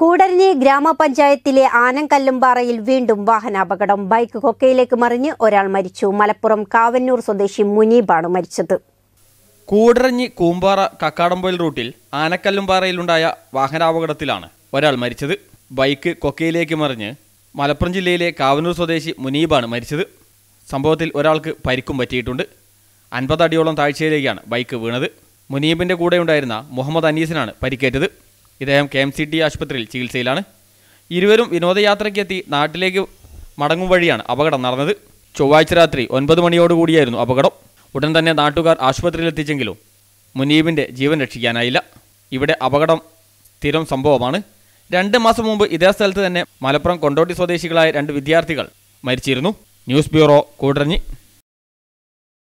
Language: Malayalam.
കൂടരഞ്ഞി ഗ്രാമപഞ്ചായത്തിലെ ആനങ്കല്ലുംപാറയിൽ വീണ്ടും വാഹനാപകടം ബൈക്ക് കൊക്കയിലേക്ക് മറിഞ്ഞ് ഒരാൾ മരിച്ചു മലപ്പുറം കാവന്നൂർ സ്വദേശി മുനീബാണ് മരിച്ചത് കൂടരഞ്ഞി കൂമ്പാറ കക്കാടംപോയിൽ റൂട്ടിൽ ആനക്കല്ലുംപാറയിലുണ്ടായ വാഹനാപകടത്തിലാണ് ഒരാൾ മരിച്ചത് ബൈക്ക് കൊക്കയിലേക്ക് മറിഞ്ഞ് മലപ്പുറം ജില്ലയിലെ കാവന്നൂർ സ്വദേശി മുനീബാണ് മരിച്ചത് സംഭവത്തിൽ ഒരാൾക്ക് പരിക്കും പറ്റിയിട്ടുണ്ട് അൻപത് അടിയോളം താഴ്ചയിലേക്കാണ് ബൈക്ക് വീണത് മുനീബിൻ്റെ കൂടെയുണ്ടായിരുന്ന മുഹമ്മദ് അനീസിനാണ് പരിക്കേറ്റത് ഇദ്ദേഹം കെ എം സി ആശുപത്രിയിൽ ചികിത്സയിലാണ് ഇരുവരും വിനോദയാത്രയ്ക്കെത്തി നാട്ടിലേക്ക് മടങ്ങും വഴിയാണ് അപകടം നടന്നത് ചൊവ്വാഴ്ച രാത്രി ഒൻപത് മണിയോടുകൂടിയായിരുന്നു അപകടം ഉടൻ തന്നെ നാട്ടുകാർ ആശുപത്രിയിൽ എത്തിച്ചെങ്കിലും മുനീബിൻ്റെ ജീവൻ രക്ഷിക്കാനായില്ല ഇവിടെ അപകടം സ്ഥിരം സംഭവമാണ് രണ്ട് മാസം മുമ്പ് ഇതേ സ്ഥലത്ത് തന്നെ മലപ്പുറം കൊണ്ടോട്ടി സ്വദേശികളായ രണ്ട് വിദ്യാർത്ഥികൾ മരിച്ചിരുന്നു ന്യൂസ് ബ്യൂറോ കൂടരഞ്ഞി